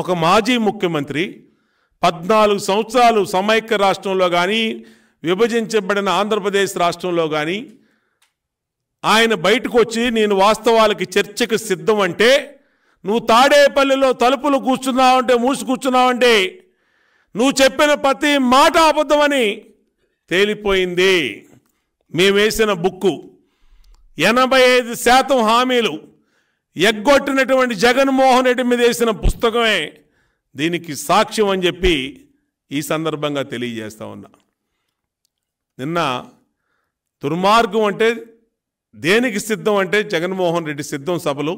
ఒక మాజీ ముఖ్యమంత్రి పద్నాలుగు సంవత్సరాలు సమైక్య రాష్ట్రంలో కానీ విభజించబడిన ఆంధ్రప్రదేశ్ రాష్ట్రంలో కానీ ఆయన బయటకు వచ్చి నేను వాస్తవాలకి చర్చకు సిద్ధం అంటే నువ్వు తాడేపల్లిలో తలుపులు కూర్చున్నావంటే మూసి కూర్చున్నావంటే నువ్వు చెప్పిన ప్రతి మాట అబద్ధమని తేలిపోయింది మేమేసిన బుక్కు ఎనభై ఐదు శాతం హామీలు ఎగ్గొట్టినటువంటి జగన్మోహన్ రెడ్డి మీద వేసిన పుస్తకమే దీనికి సాక్ష్యం అని చెప్పి ఈ సందర్భంగా తెలియజేస్తా ఉన్నా నిన్న దుర్మార్గం అంటే దేనికి సిద్ధం అంటే జగన్మోహన్ రెడ్డి సిద్ధం సభలు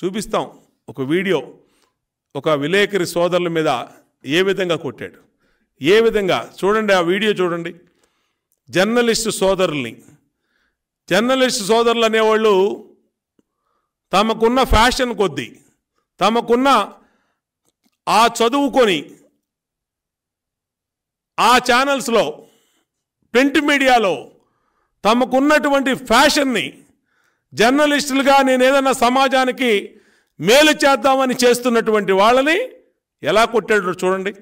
చూపిస్తాం ఒక వీడియో ఒక విలేకరి సోదరుల మీద ఏ విధంగా కొట్టాడు ఏ విధంగా చూడండి ఆ వీడియో చూడండి జర్నలిస్టు సోదరుల్ని జర్నలిస్టు సోదరులు అనేవాళ్ళు తమకున్న ఫ్యాషన్ కొద్దీ తమకున్న ఆ చదువుకొని ఆ ఛానల్స్లో ప్రింట్ మీడియాలో తమకున్నటువంటి ఫ్యాషన్ని జర్నలిస్టులుగా నేను ఏదైనా సమాజానికి మేలు చేద్దామని చేస్తున్నటువంటి వాళ్ళని ఎలా కొట్టాడు చూడండి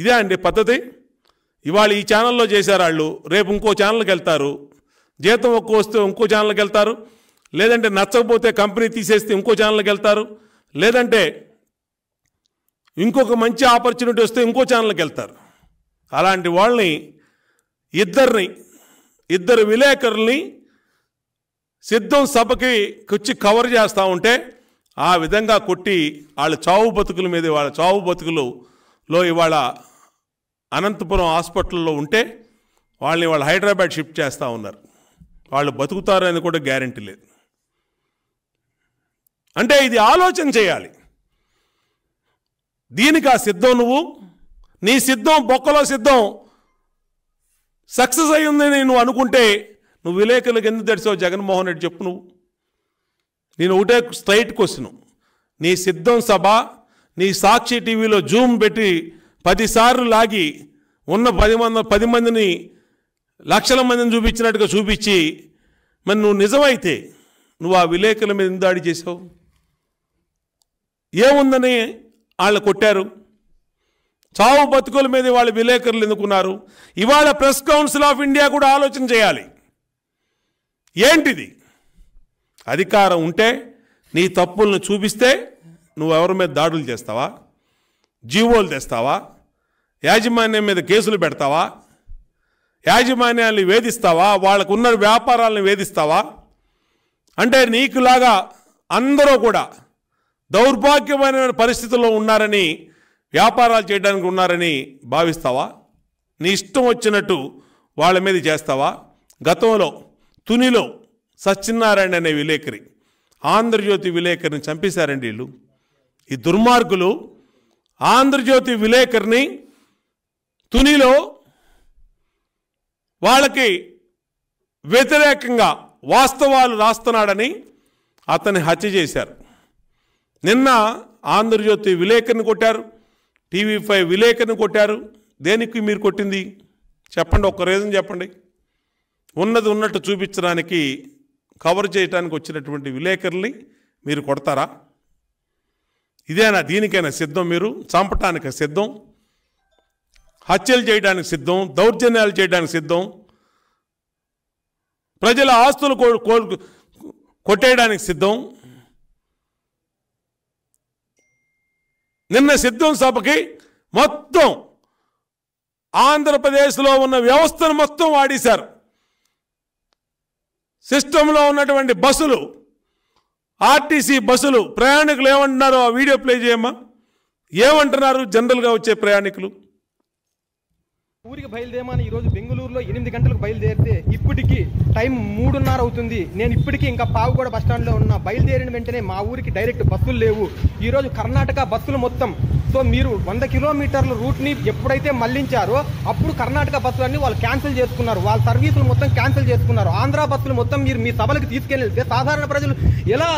ఇదే అండి పద్ధతి ఇవాళ ఈ ఛానల్లో చేశారు వాళ్ళు రేపు ఇంకో ఛానల్కి వెళ్తారు జీతం ఒక్కో వస్తే ఇంకో ఛానల్కి వెళ్తారు లేదంటే నచ్చకపోతే కంపెనీ తీసేస్తే ఇంకో ఛానల్కి వెళ్తారు లేదంటే ఇంకొక మంచి ఆపర్చునిటీ వస్తే ఇంకో ఛానల్కి వెళ్తారు అలాంటి వాళ్ళని ఇద్దరిని ఇద్దరు విలేకరుల్ని సిద్ధం సభకి వచ్చి కవర్ చేస్తూ ఉంటే ఆ విధంగా కొట్టి వాళ్ళ చావు బతుకుల మీద వాళ్ళ చావు బతుకులులో ఇవాళ అనంతపురం హాస్పిటల్లో ఉంటే వాళ్ళని వాళ్ళు హైదరాబాద్ షిఫ్ట్ చేస్తూ ఉన్నారు వాళ్ళు బతుకుతారని కూడా గ్యారంటీ లేదు అంటే ఇది ఆలోచన చేయాలి దీనికి ఆ సిద్ధం నువ్వు నీ సిద్ధం బొక్కలో సిద్ధం సక్సెస్ అయ్యిందని నువ్వు అనుకుంటే నువ్వు విలేకరులకు ఎందుకు తెలిసావు జగన్మోహన్ రెడ్డి చెప్పు నువ్వు నేను ఒకటే స్ట్రైట్ క్వశ్చన్ నీ సిద్ధం సభ నీ సాక్షి టీవీలో జూమ్ పెట్టి పదిసార్లు లాగి ఉన్న పది మంది పది మందిని లక్షల మందిని చూపించినట్టుగా చూపించి మరి నువ్వు నిజమైతే నువ్వు ఆ విలేకరుల మీద ఎందు దాడి చేసావు ఏముందని వాళ్ళు కొట్టారు చావు బతుకుల మీద వాళ్ళు విలేకరులు ఎందుకున్నారు ఇవాళ ప్రెస్ కౌన్సిల్ ఆఫ్ ఇండియా కూడా ఆలోచన చేయాలి ఏంటిది అధికారం ఉంటే నీ తప్పులను చూపిస్తే నువ్వెవరి మీద దాడులు చేస్తావా జీవోలు తెస్తావా యాజమాన్యం మీద కేసులు పెడతావా యాజమాన్యాన్ని వేధిస్తావా వాళ్ళకున్న వ్యాపారాలను వేధిస్తావా అంటే నీకులాగా అందరూ కూడా దౌర్భాగ్యమైన పరిస్థితుల్లో ఉన్నారని వ్యాపారాలు చేయడానికి ఉన్నారని భావిస్తావా నీ ఇష్టం వచ్చినట్టు వాళ్ళ మీద చేస్తావా గతంలో తునిలో సత్యనారాయణ అనే విలేకరి ఆంధ్రజ్యోతి విలేకరిని చంపేశారండి వీళ్ళు ఈ దుర్మార్గులు ఆంధ్రజ్యోతి విలేకరిని తునిలో వాళ్ళకి వ్యతిరేకంగా వాస్తవాలు రాస్తున్నాడని అతన్ని హత్య చేశారు నిన్న ఆంధ్రజ్యోతి విలేకరిని కొట్టారు టీవీ ఫైవ్ విలేకరిని కొట్టారు దేనికి మీరు కొట్టింది చెప్పండి ఒక్క రీజన్ చెప్పండి ఉన్నది ఉన్నట్టు చూపించడానికి కవర్ చేయడానికి వచ్చినటువంటి విలేకరుల్ని మీరు కొడతారా ఇదేనా దీనికైనా సిద్ధం మీరు చంపటానికి సిద్ధం హత్యలు చేయడానికి సిద్ధం దౌర్జన్యాలు చేయడానికి సిద్ధం ప్రజల ఆస్తులు కొట్టేయడానికి సిద్ధం నిన్న సిద్ధం సభకి మొత్తం ఆంధ్రప్రదేశ్లో ఉన్న వ్యవస్థను మొత్తం వాడేశారు సిస్టంలో ఉన్నటువంటి బస్సులు ఆర్టీసీ బస్సులు ప్రయాణికులు ఏమంటున్నారో ఆ వీడియో ప్లే చేయమ్మా ఏమంటున్నారు జనరల్గా వచ్చే ప్రయాణికులు ఊరికి బయలుదేమని ఈరోజు బెంగళూరులో ఎనిమిది గంటలకు బయలుదేరితే ఇప్పటికీ టైం మూడున్నర అవుతుంది నేను ఇప్పటికీ ఇంకా పావుగూడ బస్టాండ్లో ఉన్న బయలుదేరిన వెంటనే మా ఊరికి డైరెక్ట్ బస్సులు లేవు ఈరోజు కర్ణాటక బస్సులు మొత్తం సో మీరు వంద కిలోమీటర్ల రూట్ని ఎప్పుడైతే మళ్లించారో అప్పుడు కర్ణాటక బస్సులన్నీ వాళ్ళు క్యాన్సిల్ చేసుకున్నారు వాళ్ళ సర్వీసులు మొత్తం క్యాన్సిల్ చేసుకున్నారు ఆంధ్ర బస్సులు మొత్తం మీరు మీ సభలకు తీసుకెళ్ళితే సాధారణ ప్రజలు ఎలా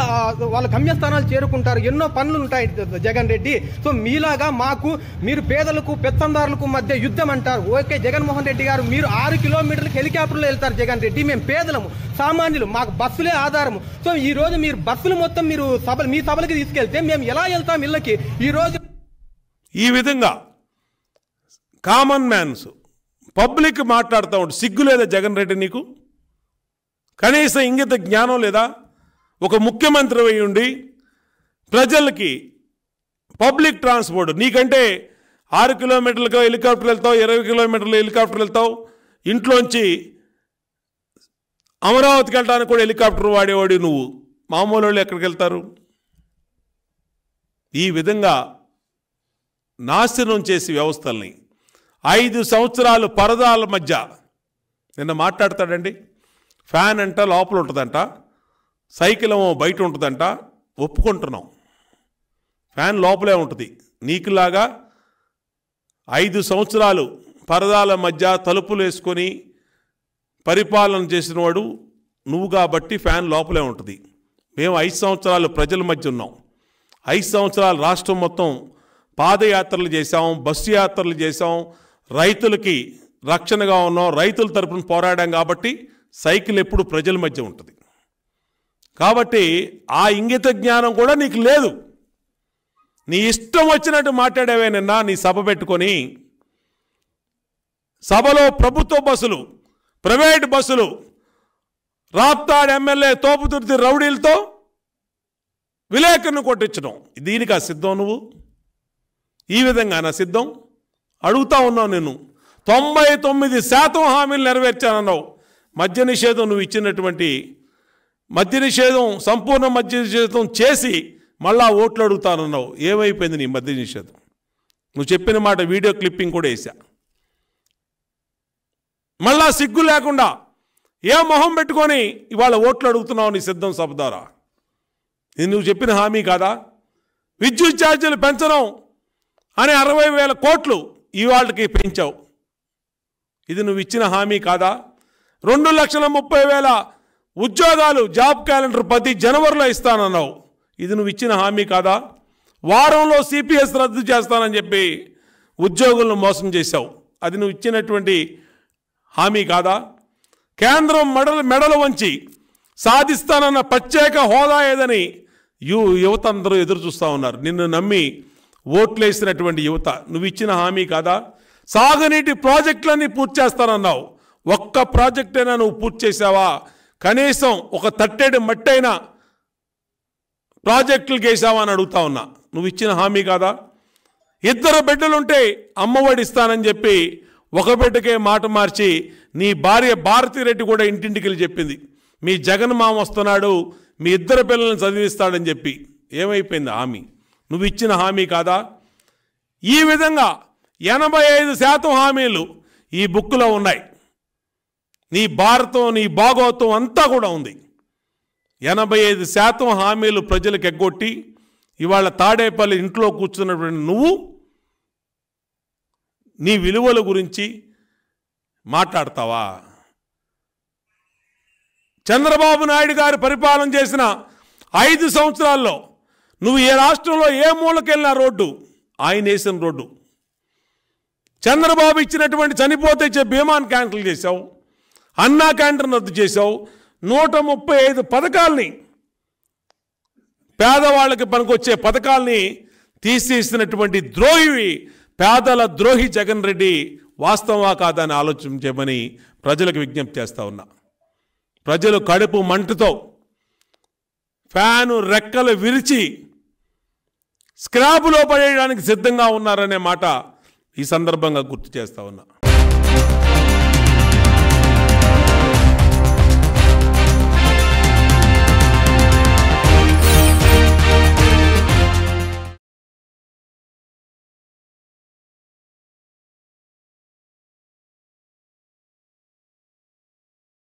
వాళ్ళ గమ్యస్థానాలు చేరుకుంటారు ఎన్నో పనులు ఉంటాయి జగన్ రెడ్డి సో మీలాగా మాకు మీరు పేదలకు పెత్తందారులకు మధ్య యుద్ధం అంటారు ఓకే జగన్మోహన్ రెడ్డి గారు మీరు ఆరు కిలోమీటర్లకు హెలికాప్టర్లు వెళ్తారు జగన్ రెడ్డి మేము పేదలము సామాన్యులు మాకు బస్సులే ఆధారము సో ఈ రోజు మీరు బస్సులు మొత్తం మీరు సభ మీ సభలకు తీసుకెళ్తే మేము ఎలా వెళ్తాం ఇళ్ళకి ఈ రోజు ఈ విధంగా కామన్ మ్యాన్స్ పబ్లిక్ మాట్లాడుతూ ఉంటుంది సిగ్గు లేదా జగన్ రెడ్డి నీకు కనీసం ఇంగిత జ్ఞానం లేదా ఒక ముఖ్యమంత్రి అయి ఉండి ప్రజలకి పబ్లిక్ ట్రాన్స్పోర్ట్ నీకంటే ఆరు కిలోమీటర్లకు హెలికాప్టర్ వెళ్తావు ఇరవై కిలోమీటర్లు హెలికాప్టర్ వెళ్తావు ఇంట్లోంచి అమరావతికి వెళ్ళడానికి కూడా హెలికాప్టర్ వాడేవాడి నువ్వు మామూలు వాళ్ళు ఎక్కడికి వెళ్తారు ఈ విధంగా నాశనం చేసి వ్యవస్థల్ని ఐదు సంవత్సరాలు పరదాల మధ్య నిన్న మాట్లాడతాడండి ఫ్యాన్ అంట లోపల ఉంటుందంట సైకిల్ ఏమో బయట ఉంటుందంట ఒప్పుకుంటున్నాం ఫ్యాన్ లోపలే ఉంటుంది నీకులాగా ఐదు సంవత్సరాలు పరదాల మధ్య తలుపులు వేసుకొని పరిపాలన చేసిన వాడు నువ్వు కాబట్టి ఫ్యాన్ లోపలే ఉంటుంది మేము ఐదు సంవత్సరాలు ప్రజల మధ్య ఉన్నాం ఐదు సంవత్సరాలు రాష్ట్రం మొత్తం పాదయాత్రలు చేశాం బస్సు యాత్రలు చేశాం రైతులకి రక్షణగా ఉన్నాం రైతుల తరపున పోరాడాం కాబట్టి సైకిల్ ఎప్పుడు ప్రజల మధ్య ఉంటుంది కాబట్టి ఆ ఇంగిత జ్ఞానం కూడా నీకు లేదు నీ ఇష్టం వచ్చినట్టు మాట్లాడావే నిన్న నీ సభ పెట్టుకొని సభలో ప్రభుత్వ బస్సులు ప్రైవేట్ బస్సులు రాప్తాడ్ ఎమ్మెల్యే తోపుతుర్తి రౌడీలతో విలేకరును కొట్టించడం దీనికి ఆ సిద్ధం నువ్వు ఈ విధంగా నా సిద్ధం అడుగుతా ఉన్నావు నేను తొంభై తొమ్మిది శాతం హామీలు నెరవేర్చానన్నావు మద్య నిషేధం నువ్వు ఇచ్చినటువంటి మద్య నిషేధం సంపూర్ణ మద్య నిషేధం చేసి మళ్ళా ఓట్లు అడుగుతానన్నావు ఏమైపోయింది నీ మద్య నిషేధం నువ్వు చెప్పిన మాట వీడియో క్లిప్పింగ్ కూడా వేసా మళ్ళా సిగ్గు లేకుండా ఏ మొహం పెట్టుకొని ఇవాళ ఓట్లు అడుగుతున్నావు నీ సిద్ధం సభ ద్వారా ఇది నువ్వు చెప్పిన హామీ కాదా విద్యుత్ ఛార్జీలు పెంచడం అని అరవై వేల కోట్లు ఇవాళకి పెంచావు ఇది నువ్వు ఇచ్చిన హామీ కాదా రెండు లక్షల ముప్పై వేల ఉద్యోగాలు జాబ్ క్యాలెండర్ ప్రతి జనవరిలో ఇస్తానన్నావు ఇది నువ్వు ఇచ్చిన హామీ కాదా వారంలో సిపిఎస్ రద్దు చేస్తానని చెప్పి ఉద్యోగులను మోసం చేశావు అది నువ్వు ఇచ్చినటువంటి హామీ కాదా కేంద్రం మెడలు మెడలు వంచి సాధిస్తానన్న ప్రత్యేక హోదా ఏదని యు యువత అందరూ ఎదురు చూస్తూ ఉన్నారు నిన్ను నమ్మి ఓట్లేసినటువంటి యువత నువ్వు ఇచ్చిన హామీ కాదా సాగునీటి ప్రాజెక్టులన్నీ పూర్తి చేస్తానన్నావు ఒక్క ప్రాజెక్టైనా నువ్వు పూర్తి చేసావా కనీసం ఒక తట్టేడు మట్టైనా ప్రాజెక్టులు గేసావా అని అడుగుతా ఉన్నా నువ్వు ఇచ్చిన హామీ కాదా ఇద్దరు బిడ్డలుంటే అమ్మఒడి ఇస్తానని చెప్పి ఒక బిడ్డకే మాట మార్చి నీ భార్య భారతిరెడ్డి కూడా ఇంటింటికి వెళ్ళి చెప్పింది మీ జగన్ మామ వస్తున్నాడు మీ ఇద్దరు పిల్లల్ని చదివిస్తాడని చెప్పి ఏమైపోయింది హామీ నువ్వు ఇచ్చిన హామీ కాదా ఈ విధంగా ఎనభై ఐదు శాతం హామీలు ఈ బుక్లో ఉన్నాయి నీ భారతం నీ భాగవతం అంతా కూడా ఉంది ఎనభై ఐదు శాతం హామీలు ప్రజలకు ఎగ్గొట్టి ఇవాళ తాడేపల్లి ఇంట్లో కూర్చున్నటువంటి నువ్వు నీ విలువల గురించి మాట్లాడతావా చంద్రబాబు నాయుడు గారు పరిపాలన చేసిన ఐదు సంవత్సరాల్లో నువ్వు ఏ రాష్ట్రంలో ఏ మూలకెళ్ళినా రోడ్డు ఆయన వేసిన రోడ్డు చంద్రబాబు ఇచ్చినటువంటి చనిపోతే ఇచ్చే బీమాను క్యాన్సిల్ చేశావు అన్నా క్యాంటర్ రద్దు చేశావు నూట ముప్పై ఐదు పథకాల్ని పేదవాళ్ళకి పనికొచ్చే పథకాల్ని తీసేసినటువంటి ద్రోహివి పేదల ద్రోహి జగన్ రెడ్డి వాస్తవా కాదని ఆలోచించమని ప్రజలకు విజ్ఞప్తి చేస్తా ఉన్నా ప్రజలు కడుపు మంటతో ఫ్యాను రెక్కలు విరిచి స్క్రాపులో పడేయడానికి సిద్ధంగా ఉన్నారనే మాట ఈ సందర్భంగా గుర్తు చేస్తా ఉన్నా